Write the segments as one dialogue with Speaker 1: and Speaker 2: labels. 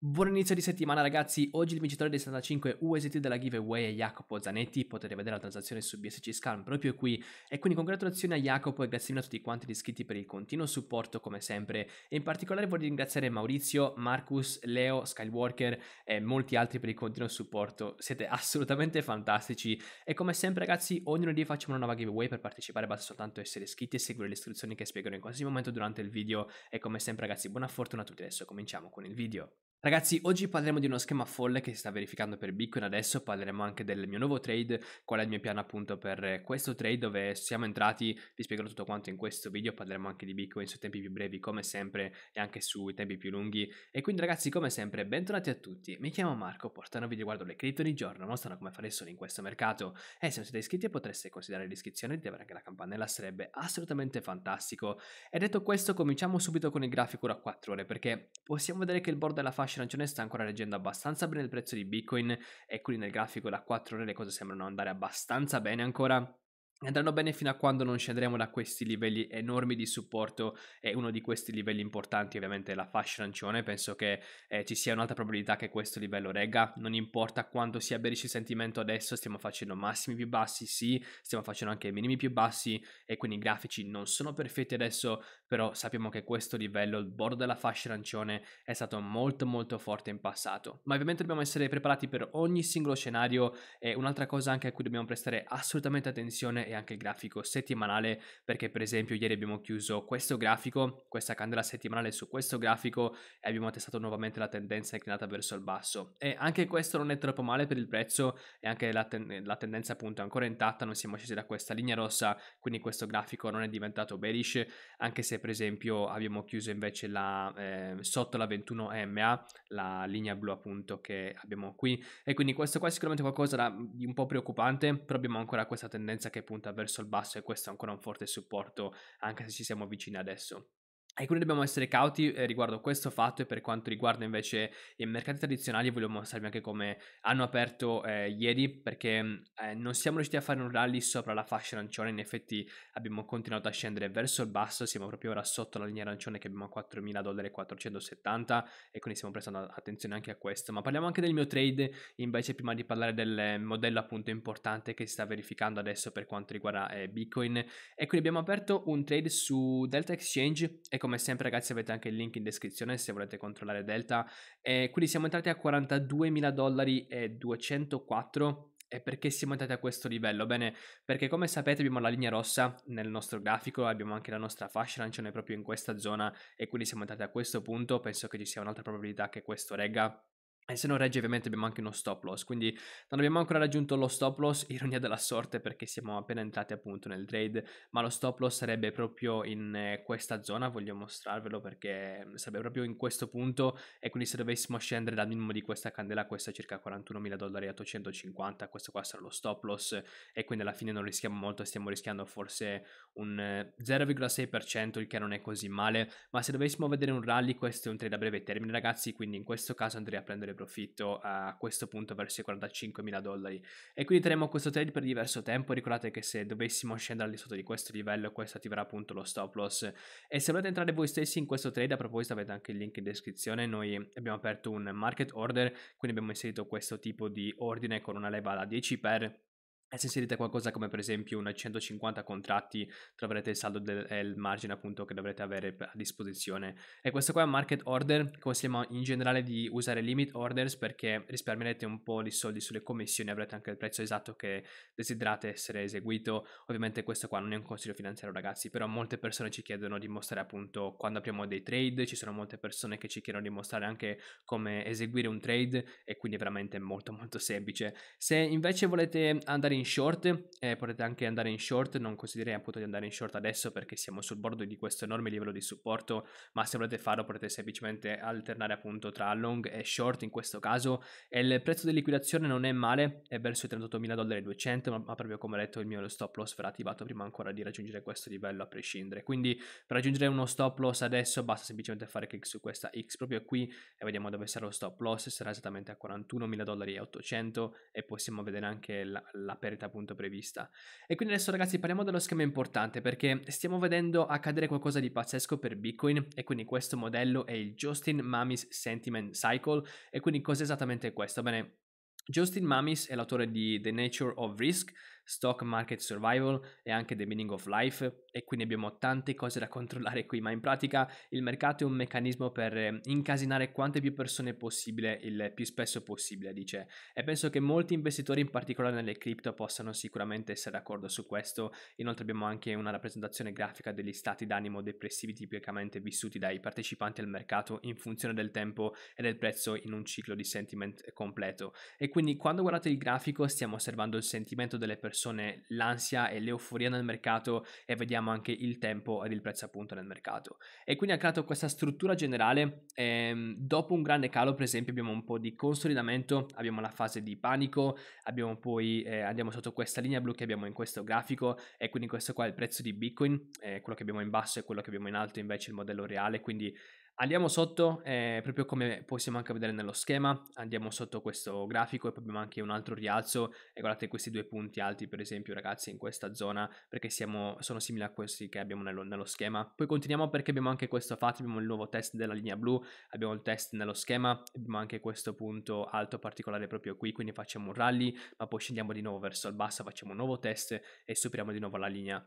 Speaker 1: Buon inizio di settimana ragazzi, oggi il vincitore dei 75 UST della giveaway è Jacopo Zanetti, potete vedere la transazione su BSC Scan proprio qui e quindi congratulazioni a Jacopo e grazie mille a tutti quanti gli iscritti per il continuo supporto come sempre e in particolare voglio ringraziare Maurizio, Marcus, Leo, Skywalker e molti altri per il continuo supporto, siete assolutamente fantastici e come sempre ragazzi ogni lunedì facciamo una nuova giveaway per partecipare basta soltanto essere iscritti e seguire le istruzioni che spiegherò in qualsiasi momento durante il video e come sempre ragazzi buona fortuna a tutti, adesso cominciamo con il video. Ragazzi, oggi parleremo di uno schema folle che si sta verificando per Bitcoin adesso, parleremo anche del mio nuovo trade, qual è il mio piano appunto per questo trade dove siamo entrati, vi spiegherò tutto quanto in questo video, parleremo anche di Bitcoin sui tempi più brevi come sempre e anche sui tempi più lunghi. E quindi ragazzi, come sempre, bentornati a tutti, mi chiamo Marco, portano video riguardo le cripto ogni giorno, mostrano come fare solo in questo mercato e se non siete iscritti potreste considerare l'iscrizione e attivare anche la campanella, sarebbe assolutamente fantastico. E detto questo, cominciamo subito con il grafico ora 4 ore perché possiamo vedere che il bordo della fascia Fashion Arancione sta ancora reggendo abbastanza bene il prezzo di Bitcoin e quindi nel grafico da 4 ore le cose sembrano andare abbastanza bene ancora andranno bene fino a quando non scenderemo da questi livelli enormi di supporto e uno di questi livelli importanti ovviamente è la fascia arancione penso che eh, ci sia un'altra probabilità che questo livello regga non importa quanto sia bearish il sentimento adesso stiamo facendo massimi più bassi sì stiamo facendo anche minimi più bassi e quindi i grafici non sono perfetti adesso però sappiamo che questo livello il bordo della fascia arancione è stato molto molto forte in passato ma ovviamente dobbiamo essere preparati per ogni singolo scenario e un'altra cosa anche a cui dobbiamo prestare assolutamente attenzione e anche il grafico settimanale perché per esempio ieri abbiamo chiuso questo grafico, questa candela settimanale su questo grafico e abbiamo testato nuovamente la tendenza inclinata verso il basso e anche questo non è troppo male per il prezzo e anche la, ten- la tendenza appunto è ancora intatta, non siamo scesi da questa linea rossa quindi questo grafico non è diventato bearish anche se per esempio abbiamo chiuso invece la, eh, sotto la 21 MA la linea blu appunto che abbiamo qui e quindi questo qua è sicuramente qualcosa di un po' preoccupante però abbiamo ancora questa tendenza che appunto punta verso il basso e questo è ancora un forte supporto anche se ci siamo vicini adesso. E quindi dobbiamo essere cauti eh, riguardo questo fatto e per quanto riguarda invece i mercati tradizionali voglio mostrarvi anche come hanno aperto eh, ieri perché mm, eh, non siamo riusciti a fare un rally sopra la fascia arancione, in effetti abbiamo continuato a scendere verso il basso, siamo proprio ora sotto la linea arancione che abbiamo a 4.000 dollari e quindi stiamo prestando attenzione anche a questo, ma parliamo anche del mio trade invece prima di parlare del modello appunto importante che si sta verificando adesso per quanto riguarda eh, Bitcoin e ecco, quindi abbiamo aperto un trade su Delta Exchange e come sempre ragazzi avete anche il link in descrizione se volete controllare Delta. E eh, quindi siamo entrati a 42.000 dollari e 204 e perché siamo entrati a questo livello? Bene, perché come sapete abbiamo la linea rossa nel nostro grafico, abbiamo anche la nostra fascia lancione proprio in questa zona e quindi siamo entrati a questo punto, penso che ci sia un'altra probabilità che questo regga e se non regge ovviamente abbiamo anche uno stop loss, quindi non abbiamo ancora raggiunto lo stop loss, ironia della sorte perché siamo appena entrati appunto nel trade, ma lo stop loss sarebbe proprio in eh, questa zona, voglio mostrarvelo perché mm, sarebbe proprio in questo punto e quindi se dovessimo scendere dal minimo di questa candela, questa è circa 41.000 dollari, 850, questo qua sarà lo stop loss e quindi alla fine non rischiamo molto, stiamo rischiando forse un 0,6%, eh, il che non è così male, ma se dovessimo vedere un rally questo è un trade a breve termine ragazzi, quindi in questo caso andrei a prendere profitto a questo punto verso i mila dollari e quindi terremo questo trade per diverso tempo ricordate che se dovessimo scendere al di sotto di questo livello questo attiverà appunto lo stop loss e se volete entrare voi stessi in questo trade a proposito avete anche il link in descrizione noi abbiamo aperto un market order quindi abbiamo inserito questo tipo di ordine con una leva da 10 per e eh, se inserite qualcosa come per esempio una 150 contratti, troverete il saldo del, eh, il margine appunto che dovrete avere a disposizione. E questo qua è un market order, consigliamo in generale di usare limit orders perché risparmierete un po' di soldi sulle commissioni, avrete anche il prezzo esatto che desiderate essere eseguito. Ovviamente questo qua non è un consiglio finanziario ragazzi, però molte persone ci chiedono di mostrare appunto quando apriamo dei trade, ci sono molte persone che ci chiedono di mostrare anche come eseguire un trade e quindi è veramente molto molto semplice. Se invece volete andare in in short, eh, potete anche andare in short, non considererei appunto di andare in short adesso perché siamo sul bordo di questo enorme livello di supporto, ma se volete farlo potete semplicemente alternare appunto tra long e short in questo caso e il prezzo di liquidazione non è male, è verso i 38.000 dollari 200, ma, ma, proprio come ho detto il mio stop loss verrà attivato prima ancora di raggiungere questo livello a prescindere, quindi per raggiungere uno stop loss adesso basta semplicemente fare clic su questa X proprio qui e vediamo dove sarà lo stop loss, sarà esattamente a 41.000 dollari e 800 e possiamo vedere anche la, la perdita perdita appunto prevista. E quindi adesso ragazzi parliamo dello schema importante perché stiamo vedendo accadere qualcosa di pazzesco per Bitcoin e quindi questo modello è il Justin Mamis Sentiment Cycle e quindi cos'è esattamente questo? Bene, Justin Mamis è l'autore di The Nature of Risk Stock Market Survival e anche The Meaning of Life e quindi abbiamo tante cose da controllare qui, ma in pratica il mercato è un meccanismo per ehm, incasinare quante più persone possibile il più spesso possibile, dice. E penso che molti investitori, in particolare nelle cripto, possano sicuramente essere d'accordo su questo. Inoltre abbiamo anche una rappresentazione grafica degli stati d'animo depressivi tipicamente vissuti dai partecipanti al mercato in funzione del tempo e del prezzo in un ciclo di sentiment completo. E quindi quando guardate il grafico stiamo osservando il sentimento delle persone persone l'ansia e l'euforia nel mercato e vediamo anche il tempo ed il prezzo appunto nel mercato. E quindi ha creato questa struttura generale. Ehm, dopo un grande calo, per esempio, abbiamo un po' di consolidamento, abbiamo la fase di panico, abbiamo poi eh, andiamo sotto questa linea blu che abbiamo in questo grafico e quindi questo qua è il prezzo di Bitcoin, eh, quello che abbiamo in basso e quello che abbiamo in alto invece il modello reale, quindi Andiamo sotto, eh, proprio come possiamo anche vedere nello schema, andiamo sotto questo grafico e poi abbiamo anche un altro rialzo e guardate questi due punti alti per esempio ragazzi in questa zona perché siamo, sono simili a questi che abbiamo nello, nello schema. Poi continuiamo perché abbiamo anche questo fatto, abbiamo il nuovo test della linea blu, abbiamo il test nello schema, abbiamo anche questo punto alto particolare proprio qui, quindi facciamo un rally ma poi scendiamo di nuovo verso il basso, facciamo un nuovo test e superiamo di nuovo la linea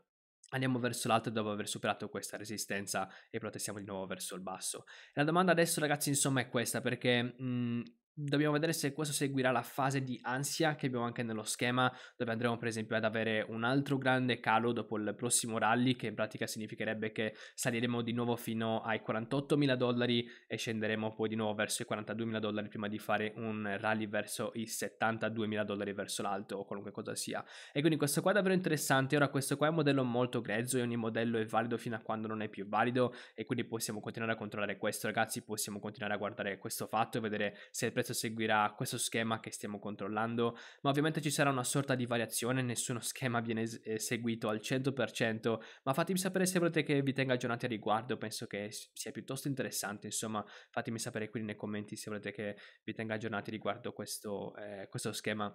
Speaker 1: andiamo verso l'alto dopo aver superato questa resistenza e protestiamo di nuovo verso il basso. La domanda adesso ragazzi insomma è questa perché mh, mhmm, dobbiamo vedere se questo seguirà la fase di ansia che abbiamo anche nello schema, dove andremo per esempio ad avere un altro grande calo dopo il prossimo rally, che in pratica significherebbe che saliremo di nuovo fino ai 48.000 dollari e scenderemo poi di nuovo verso i 42.000 dollari prima di fare un rally verso i 72.000 dollari verso l'alto o qualunque cosa sia. E quindi questo qua è davvero interessante, ora questo qua è un modello molto grezzo e ogni modello è valido fino a quando non è più valido e quindi possiamo continuare a controllare questo ragazzi, possiamo continuare a guardare questo fatto e vedere se il prezzo prezzo seguirà questo schema che stiamo controllando, ma ovviamente ci sarà una sorta di variazione, nessuno schema viene eh, seguito al 100%, ma fatemi sapere se volete che vi tenga aggiornati a riguardo, penso che sia piuttosto interessante, insomma fatemi sapere qui nei commenti se volete che vi tenga aggiornati riguardo questo, eh, questo schema.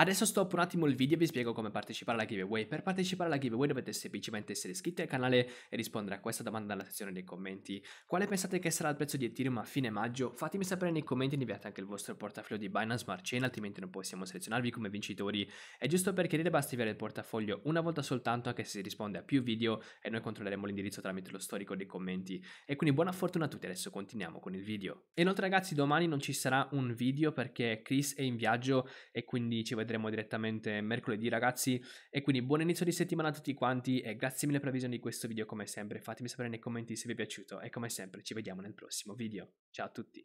Speaker 1: Adesso stop un attimo il video e vi spiego come partecipare alla giveaway. Per partecipare alla giveaway dovete semplicemente essere iscritti al canale e rispondere a questa domanda nella sezione dei commenti. Quale pensate che sarà il prezzo di Ethereum a fine maggio? Fatemi sapere nei commenti e inviate anche il vostro portafoglio di Binance Smart Chain, altrimenti non possiamo selezionarvi come vincitori. E giusto per chiarire basta inviare il portafoglio una volta soltanto anche se si risponde a più video e noi controlleremo l'indirizzo tramite lo storico dei commenti. E quindi buona fortuna a tutti, adesso continuiamo con il video. E inoltre ragazzi domani non ci sarà un video perché Chris è in viaggio e quindi ci vedremo vedremo direttamente mercoledì ragazzi e quindi buon inizio di settimana a tutti quanti e grazie mille per la visione di questo video come sempre fatemi sapere nei commenti se vi è piaciuto e come sempre ci vediamo nel prossimo video ciao a tutti